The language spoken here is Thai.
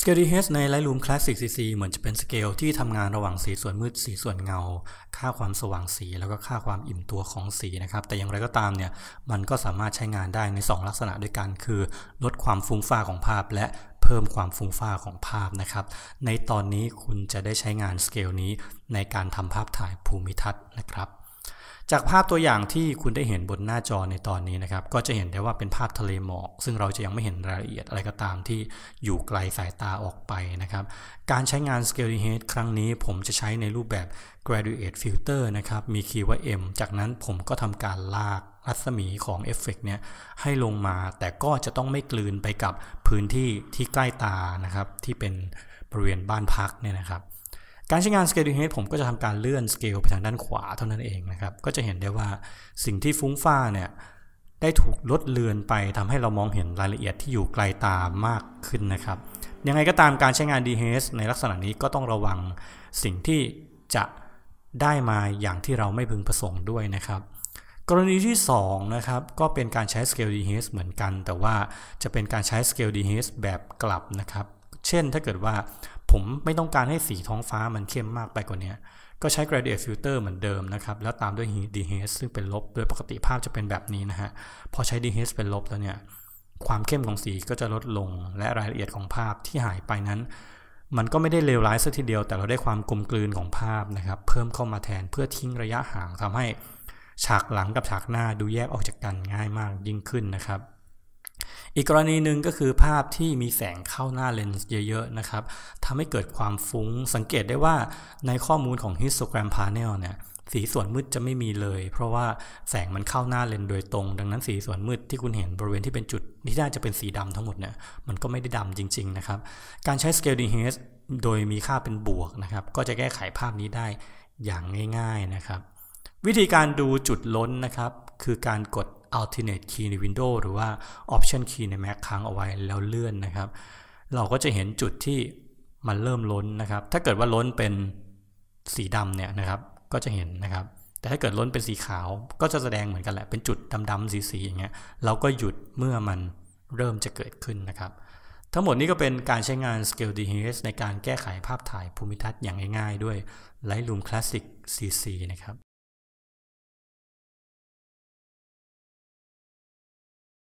สเกลดีเฮสในไลท์ t ูมคลาสสิกซีซีเหมือนจะเป็นสเกลที่ทำงานระหว่างสีส่วนมืดสีส่วนเงาค่าความสว่างสีแล้วก็ค่าความอิ่มตัวของสีนะครับแต่อย่างไรก็ตามเนี่ยมันก็สามารถใช้งานได้ใน 2 ลักษณะด้วยกัน คือลดความฟุ้งฟ้าของภาพ และเพิ่มความฟุ้งฟ้าของภาพนะครับในตอนนี้คุณจะได้ใช้งานสเกลนี้ในการทำภาพถ่ายภูมิทัศน์นะครับจากภาพตัวอย่างที่คุณได้เห็นบนหน้าจอในตอนนี้นะครับ ก็จะเห็นได้ว่าเป็นภาพทะเลหมอกซึ่งเราจะยังไม่เห็นรายละเอียดอะไรก็ตามที่อยู่ไกลสายตาออกไปนะครับ การใช้งาน Scaling Head ครั้งนี้ผมจะใช้ในรูปแบบ Graduate Filter นะครับ มีคีย์ว่า M จากนั้นผมก็ทำการลากรัศมีของเอฟเฟกเนี่ยให้ลงมาแต่ก็จะต้องไม่กลืนไปกับพื้นที่ที่ใกล้ตานะครับ ที่เป็นบริเวณบ้านพักเนี่ยนะครับการใช้งาน Scale to Head ผมก็จะทำการเลื่อน Scale ไปทางด้านขวาเท่านั้นเองนะครับ ก็จะเห็นได้ว่าสิ่งที่ฟุ้งฟ้าเนี่ยได้ถูกลดเลือนไปทำให้เรามองเห็นรายละเอียดที่อยู่ไกลตามากขึ้นนะครับ ยังไงก็ตามการใช้งาน DHS ในลักษณะนี้ก็ต้องระวังสิ่งที่จะ ได้มาอย่างที่เราไม่พึงประสงค์ด้วยนะครับ กรณีที่2นะครับก็เป็นการใช้ Scale DHS เหมือนกัน แต่ว่าจะเป็นการใช้ Scale DHS แบบกลับนะครับ เช่นถ้าเกิดว่าผมไม่ต้องการให้สีท้องฟ้ามันเข้มมากไปกว่านี้ ก็ใช้ gradient filter เหมือนเดิมนะครับ แล้วตามด้วย dehs ซึ่งเป็นลบ โดยปกติภาพจะเป็นแบบนี้นะฮะ พอใช้ dehs เป็นลบแล้วเนี่ย ความเข้มของสีก็จะลดลง และรายละเอียดของภาพที่หายไปนั้น มันก็ไม่ได้เลวร้ายซะทีเดียว แต่เราได้ความกลมกลืนของภาพนะครับ เพิ่มเข้ามาแทนเพื่อทิ้งระยะห่างทำให้ฉากหลังกับฉากหน้าดูแยกออกจากกันง่ายมากยิ่งขึ้นนะครับอีกกรณีหนึ่งก็คือภาพที่มีแสงเข้าหน้าเลนส์เยอะ ๆ นะครับ ทำให้เกิดความฟุง้ง สังเกตได้ว่าในข้อมูลของ histogram panel เนี่ย สีส่วนมืดจะไม่มีเลย เพราะว่าแสงมันเข้าหน้าเลนส์โดยตรง ดังนั้นสีส่วนมืดที่คุณเห็นบริเวณที่เป็นจุดที่น่าจะเป็นสีดำทั้งหมดเนี่ย มันก็ไม่ได้ดำจริง ๆ นะครับ การใช้ scale dehas โดยมีค่าเป็นบวกนะครับ ก็จะแก้ไขภาพนี้ได้อย่างง่ายๆนะครับ วิธีการดูจุดล้นนะครับ คือการกด alternate key ใน Windows หรือว่า option key ใน Mac ค้างเอาไว้แล้วเลื่อนนะครับ เราก็จะเห็นจุดที่มันเริ่มล้นนะครับ ถ้าเกิดว่าล้นเป็นสีดำเนี่ยนะครับก็จะเห็นนะครับ แต่ถ้าเกิดล้นเป็นสีขาวก็จะแสดงเหมือนกันแหละ เป็นจุดดำๆสี ๆ อย่างเงี้ยเราก็หยุดเมื่อมันเริ่มจะเกิดขึ้นนะครับ ทั้งหมดนี้ก็เป็นการใช้งาน Scale DHS ในการแก้ไขภาพถ่ายภูมิทัศน์อย่างง่ายๆ ด้วย Lightroom Classic CC นะครับ